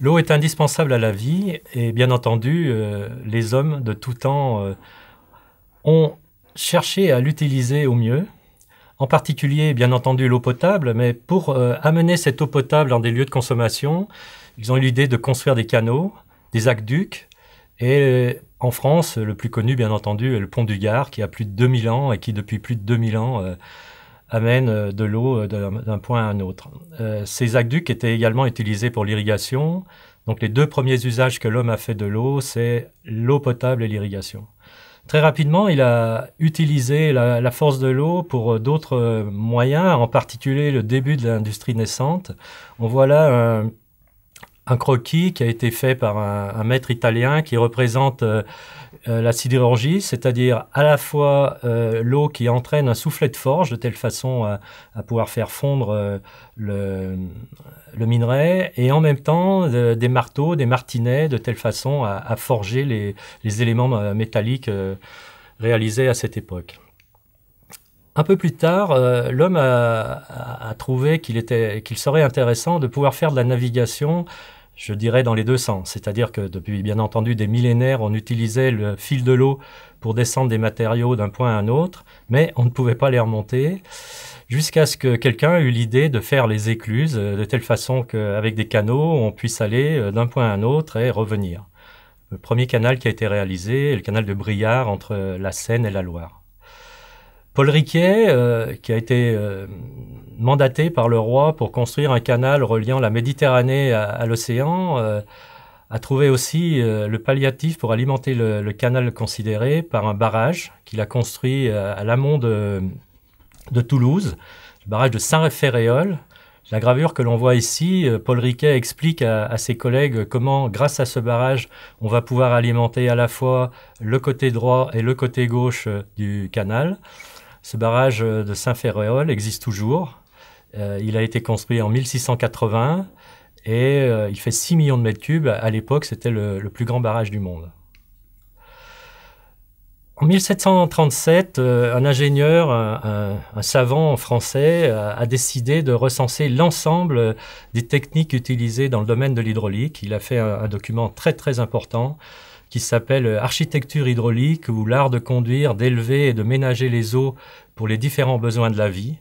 L'eau est indispensable à la vie et bien entendu, euh, les hommes de tout temps euh, ont cherché à l'utiliser au mieux, en particulier bien entendu l'eau potable, mais pour euh, amener cette eau potable dans des lieux de consommation, ils ont eu l'idée de construire des canaux, des aqueducs, et en France, le plus connu bien entendu est le pont du Gard qui a plus de 2000 ans et qui depuis plus de 2000 ans amène euh, de l'eau euh, d'un point à un autre. Euh, ces aqueducs étaient également utilisés pour l'irrigation. Donc les deux premiers usages que l'homme a fait de l'eau, c'est l'eau potable et l'irrigation. Très rapidement, il a utilisé la, la force de l'eau pour d'autres moyens, en particulier le début de l'industrie naissante. On voit là un un croquis qui a été fait par un, maître italien qui représente euh, euh, la sidérurgie, c'est-à-dire à la fois euh, l'eau qui entraîne un soufflet de forge de telle façon à, pouvoir faire fondre le, minerai, et en même temps des marteaux, des martinets de telle façon à, forger les, éléments métalliques réalisés à cette époque. Un peu plus tard, l'homme a, trouvé qu'il serait intéressant de pouvoir faire de la navigation je dirais dans les deux sens. C'est-à-dire que depuis bien entendu des millénaires, on utilisait le fil de l'eau pour descendre des matériaux d'un point à un autre, mais on ne pouvait pas les remonter jusqu'à ce que quelqu'un eut l'idée de faire les écluses euh, de telle façon qu'avec des canaux, on puisse aller euh, d'un point à un autre et revenir. Le premier canal qui a été réalisé est le canal de Briard entre euh, la Seine et la Loire. Paul Riquet, euh, qui a été euh, mandaté par le roi pour construire un canal reliant la Méditerranée à, l'océan, euh, a trouvé aussi le palliatif pour alimenter le, canal considéré par un barrage qu'il a construit à l'amont de, Toulouse, le barrage de Saint-Ferréol. La gravure que l'on voit ici, Paul Riquet explique à, ses collègues comment, grâce à ce barrage, on va pouvoir alimenter à la fois le côté droit et le côté gauche du canal. Ce barrage euh, de Saint-Ferréol existe toujours. Euh, il a été construit en 1680 et euh, il fait 6 millions de mètres cubes. À l'époque, c'était le, plus grand barrage du monde. En 1737, un ingénieur, un, savant français, a décidé de recenser l'ensemble des techniques utilisées dans le domaine de l'hydraulique. Il a fait un, document très très important qui s'appelle Architecture hydraulique ou l'art de conduire, d'élever et de ménager les eaux pour les différents besoins de la vie.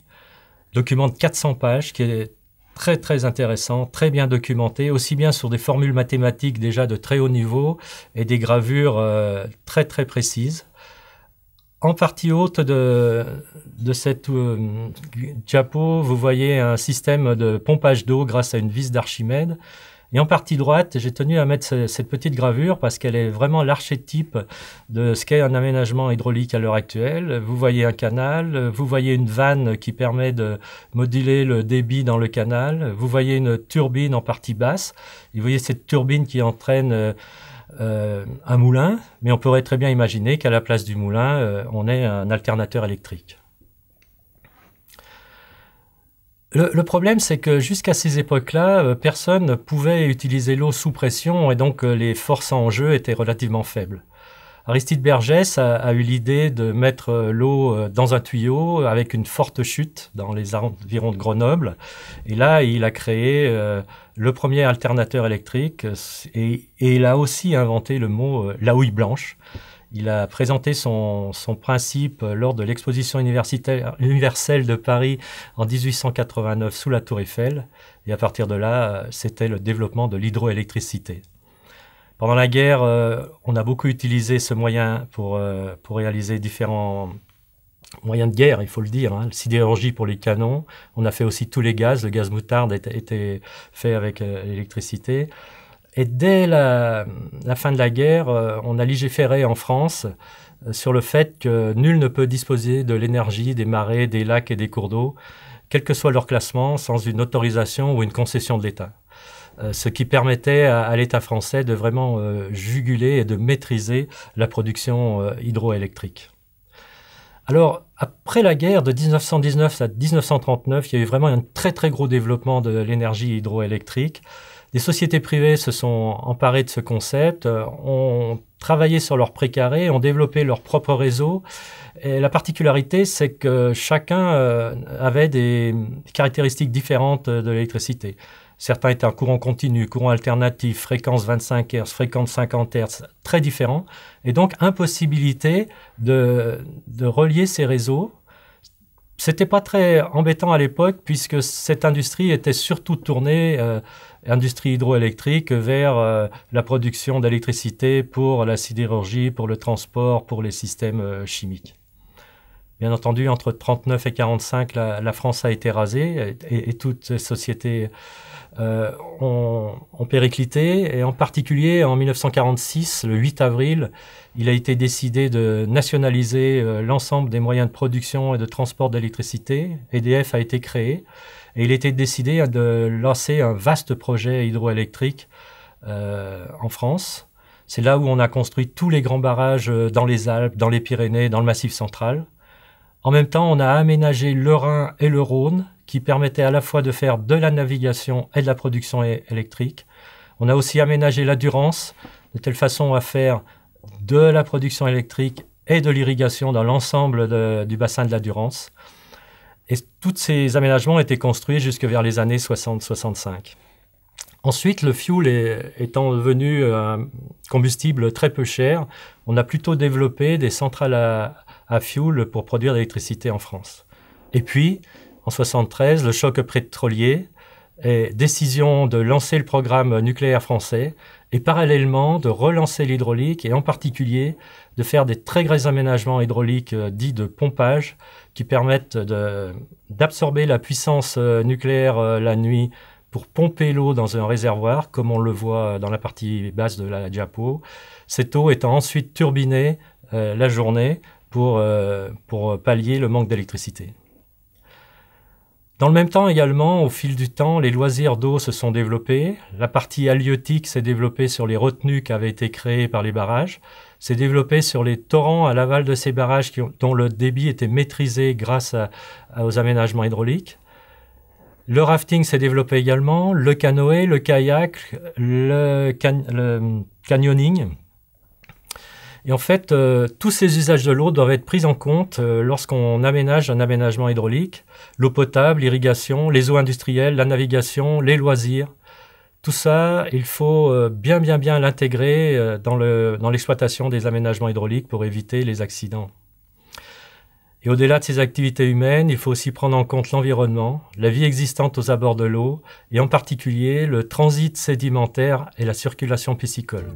Document de 400 pages qui est très très intéressant, très bien documenté, aussi bien sur des formules mathématiques déjà de très haut niveau et des gravures euh, très très précises. En partie haute de, de cette chapeau, euh, vous voyez un système de pompage d'eau grâce à une vis d'Archimède et en partie droite, j'ai tenu à mettre cette petite gravure parce qu'elle est vraiment l'archétype de ce qu'est un aménagement hydraulique à l'heure actuelle. Vous voyez un canal, vous voyez une vanne qui permet de moduler le débit dans le canal, vous voyez une turbine en partie basse, vous voyez cette turbine qui entraîne... Euh, un moulin, mais on pourrait très bien imaginer qu'à la place du moulin, euh, on ait un alternateur électrique. Le, problème, c'est que jusqu'à ces époques-là, euh, personne ne pouvait utiliser l'eau sous pression et donc euh, les forces en jeu étaient relativement faibles. Aristide Bergès a, eu l'idée de mettre euh, l'eau dans un tuyau avec une forte chute dans les environs de Grenoble. Et là, il a créé le premier alternateur électrique et, il a aussi inventé le mot la houille blanche il a présenté son, principe euh, lors de l'exposition universelle de Paris en 1889 sous la Tour Eiffel. Et à partir de là, euh, c'était le développement de l'hydroélectricité. Pendant la guerre, euh, on a beaucoup utilisé ce moyen pour, réaliser différents moyens de guerre, il faut le dire. Hein. La sidérurgie pour les canons. On a fait aussi tous les gaz. Le gaz moutarde était, fait avec l'électricité. Et dès la, fin de la guerre, euh, on a légiféré en France euh, sur le fait que nul ne peut disposer de l'énergie des marais, des lacs et des cours d'eau, quel que soit leur classement, sans une autorisation ou une concession de l'État. Euh, ce qui permettait à l'État français de vraiment juguler et de maîtriser la production hydroélectrique. Alors, après la guerre de 1919 à 1939, il y a eu vraiment un très très gros développement de l'énergie hydroélectrique. Des sociétés privées se sont emparées de ce concept, euh, ont travaillé sur leur précaré, ont développé leur propre réseau. Et la particularité, c'est que chacun euh, avait des caractéristiques différentes de l'électricité. Certains étaient en courant continu, courant alternatif, fréquence 25 Hz, fréquence 50 Hz, très différents. Et donc, impossibilité de, relier ces réseaux. C'était pas très embêtant à l'époque puisque cette industrie était surtout tournée, euh, industrie hydroélectrique, vers euh, la production d'électricité pour la sidérurgie, pour le transport, pour les systèmes euh, chimiques. Bien entendu, entre 39 et 45, la, France a été rasée et, toutes les sociétés euh, ont, périclité. Et en particulier, en 1946, le 8 avril, il a été décidé de nationaliser euh, l'ensemble des moyens de production et de transport d'électricité. EDF a été créé et il était décidé de lancer un vaste projet hydroélectrique euh, en France. C'est là où on a construit tous les grands barrages dans les Alpes, dans les Pyrénées, dans le Massif central. En même temps, on a aménagé le Rhin et le Rhône qui permettaient à la fois de faire de la navigation et de la production électrique. On a aussi aménagé la Durance de telle façon à faire de la production électrique et de l'irrigation dans l'ensemble du bassin de la Durance. Et tous ces aménagements étaient construits jusque vers les années 60-65. Ensuite, le fioul étant devenu un combustible très peu cher, on a plutôt développé des centrales à, à fioul pour produire de l'électricité en France. Et puis, en 1973, le choc pétrolier et décision de lancer le programme nucléaire français et parallèlement de relancer l'hydraulique et en particulier de faire des très grands aménagements hydrauliques euh, dits de pompage qui permettent d'absorber la puissance euh, nucléaire euh, la nuit pour pomper l'eau dans un réservoir, comme on le voit dans la partie basse de la diapo. Cette eau étant ensuite turbinée la journée euh, pour, pallier le manque d'électricité. Dans le même temps également, au fil du temps, les loisirs d'eau se sont développés, la partie halieutique s'est développée sur les retenues qui avaient été créées par les barrages, s'est développée sur les torrents à l'aval de ces barrages dont le débit était maîtrisé grâce aux aménagements hydrauliques. Le rafting s'est développé également, le canoë, le kayak, le canyoning, et en fait, euh, tous ces usages de l'eau doivent être pris en compte euh, lorsqu'on aménage un aménagement hydraulique. L'eau potable, l'irrigation, les eaux industrielles, la navigation, les loisirs. Tout ça, il faut euh, bien, bien, bien l'intégrer dans l'exploitation des aménagements hydrauliques pour éviter les accidents. Et au-delà de ces activités humaines, il faut aussi prendre en compte l'environnement, la vie existante aux abords de l'eau, et en particulier le transit sédimentaire et la circulation piscicole.